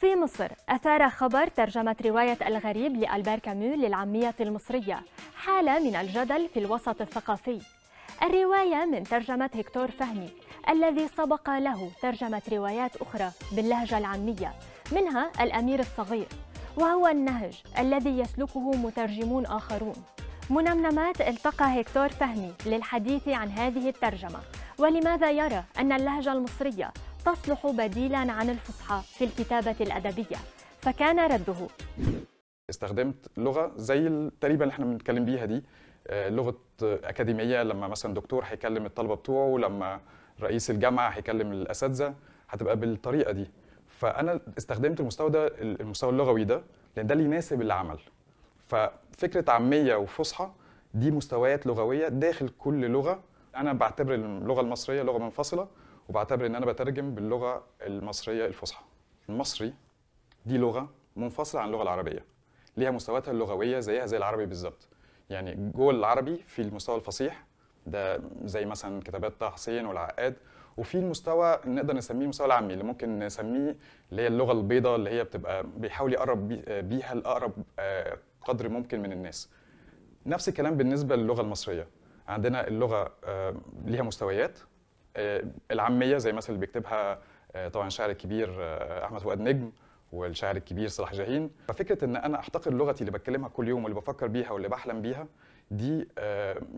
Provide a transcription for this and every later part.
في مصر أثار خبر ترجمة رواية الغريب لألبير كامو للعامية المصرية حالة من الجدل في الوسط الثقافي الرواية من ترجمة هكتور فهمي الذي سبق له ترجمة روايات أخرى باللهجة العامية منها الأمير الصغير وهو النهج الذي يسلكه مترجمون آخرون منمنمات التقى هكتور فهمي للحديث عن هذه الترجمة ولماذا يرى أن اللهجة المصرية تصلح بديلا عن الفصحى في الكتابة الأدبية فكان رده استخدمت لغة زي تقريبا اللي احنا بنتكلم بيها دي آه، لغة أكاديمية لما مثلا دكتور هيكلم الطلبة بتوعه لما رئيس الجامعة هيكلم الأساتذة هتبقى بالطريقة دي فأنا استخدمت المستوى ده المستوى اللغوي ده لأن ده اللي يناسب العمل ففكرة عامية وفصحى دي مستويات لغوية داخل كل لغة أنا بعتبر اللغة المصرية لغة منفصلة وبعتبر ان انا بترجم باللغه المصريه الفصحى المصري دي لغه منفصله عن اللغه العربيه ليها مستوياتها اللغويه زيها زي العربي بالظبط يعني جوه العربي في المستوى الفصيح ده زي مثلا كتابات طه حسين والعقاد وفي المستوى نقدر نسميه المستوى العامي اللي ممكن نسميه اللي هي اللغه البيضاء اللي هي بتبقى بيحاول يقرب بيها لاقرب آه، قدر ممكن من الناس نفس الكلام بالنسبه للغه المصريه عندنا اللغه آه، ليها مستويات آه، العاميه زي مثلا اللي بيكتبها آه، طبعا الشاعر الكبير آه، احمد فؤاد نجم والشاعر الكبير صلاح جاهين ففكره ان انا احتقر لغتي اللي بتكلمها كل يوم واللي بفكر بيها واللي بحلم بيها دي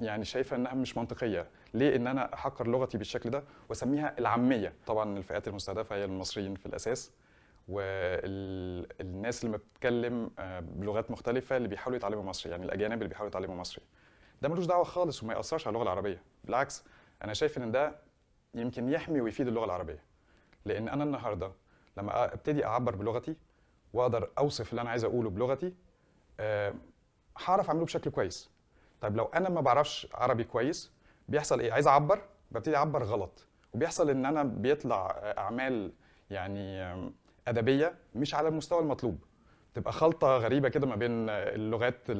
يعني شايفه انها مش منطقيه ليه ان انا احقر لغتي بالشكل ده واسميها العاميه طبعا الفئات المستهدفه هي المصريين في الاساس والناس اللي بتتكلم بلغات مختلفه اللي بيحاولوا يتعلموا مصري يعني الاجانب اللي بيحاولوا يتعلموا مصري ده ملوش دعوه خالص وما ياثرش على اللغه العربيه بالعكس انا شايف ان ده يمكن يحمي ويفيد اللغه العربيه لان انا النهارده لما ابتدي اعبر بلغتي واقدر اوصف اللي انا عايز اقوله بلغتي آه، هعرف اعمله بشكل كويس طيب لو انا ما بعرفش عربي كويس بيحصل ايه عايز اعبر ببتدي اعبر غلط وبيحصل ان انا بيطلع اعمال يعني ادبيه مش على المستوى المطلوب تبقى خلطه غريبه كده ما بين اللغات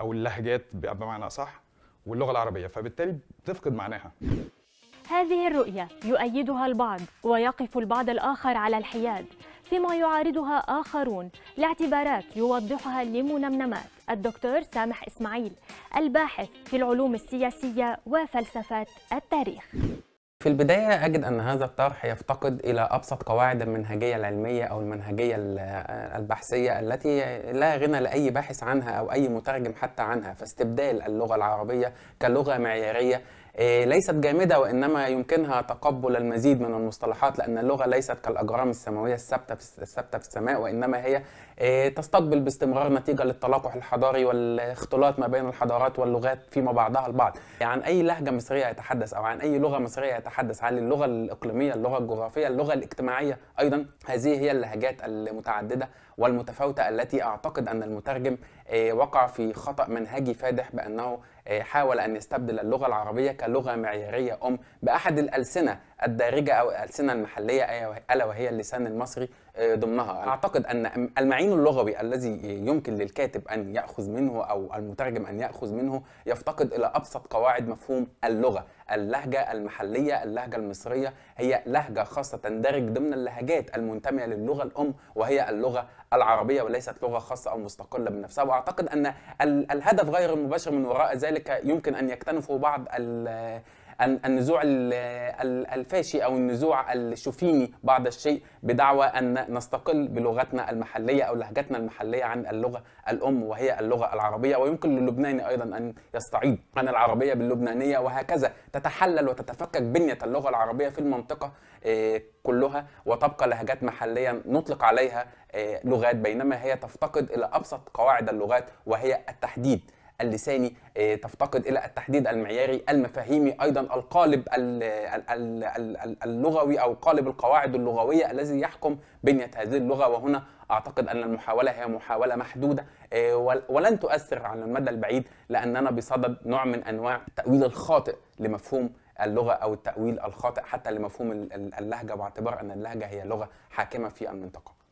او اللهجات بمعنى صح واللغه العربيه فبالتالي بتفقد معناها هذه الرؤية يؤيدها البعض ويقف البعض الآخر على الحياد فيما يعارضها آخرون لاعتبارات يوضحها لمنمنمات الدكتور سامح إسماعيل الباحث في العلوم السياسية وفلسفة التاريخ في البداية أجد أن هذا الطرح يفتقد إلى أبسط قواعد المنهجية العلمية أو المنهجية البحثية التي لا غنى لأي باحث عنها أو أي مترجم حتى عنها فاستبدال اللغة العربية كلغة معيارية آه، ليست جامدة وإنما يمكنها تقبل المزيد من المصطلحات لأن اللغة ليست كالأجرام السماوية الثابتة الثابتة في السماء وإنما هي آه، تستقبل باستمرار نتيجة للتلاقح الحضاري والاختلاط ما بين الحضارات واللغات فيما بعضها البعض عن أي لهجة مصرية يتحدث أو عن أي لغة مصرية يتحدث عن اللغة الإقليمية اللغة الجغرافية اللغة الاجتماعية أيضا هذه هي اللهجات المتعددة والمتفاوتة التي أعتقد أن المترجم آه، وقع في خطأ منهجي فادح بأنه آه، حاول أن يستبدل اللغة العربية كلغة معيارية أم بأحد الألسنة الدارجه او الالسنه المحليه الا وهي اللسان المصري آه، ضمنها آه. اعتقد ان المعين اللغوي الذي يمكن للكاتب ان ياخذ منه او المترجم ان ياخذ منه يفتقد الى ابسط قواعد مفهوم اللغه اللهجه المحليه اللهجه المصريه هي لهجه خاصه تندرج ضمن اللهجات المنتميه للغه الام وهي اللغه العربيه وليست لغه خاصه او مستقله بنفسها واعتقد ان الهدف غير المباشر من وراء ذلك يمكن ان يكتنفه بعض النزوع الفاشي او النزوع الشوفيني بعض الشيء بدعوى ان نستقل بلغتنا المحليه او لهجتنا المحليه عن اللغه الام وهي اللغه العربيه ويمكن للبناني ايضا ان يستعيد عن العربيه باللبنانيه وهكذا تتحلل وتتفكك بنيه اللغه العربيه في المنطقه آه، كلها وتبقى لهجات محليه نطلق عليها آه، لغات بينما هي تفتقد الى ابسط قواعد اللغات وهي التحديد اللساني آه، تفتقد الى التحديد المعياري المفاهيمي ايضا القالب اللغوي او قالب القواعد اللغويه الذي يحكم بنيه هذه اللغه وهنا اعتقد ان المحاوله هي محاوله محدوده آه، ولن تؤثر على المدى البعيد لاننا بصدد نوع من انواع التاويل الخاطئ لمفهوم اللغه او التاويل الخاطئ حتى لمفهوم اللهجه باعتبار ان اللهجه هي لغه حاكمه في المنطقه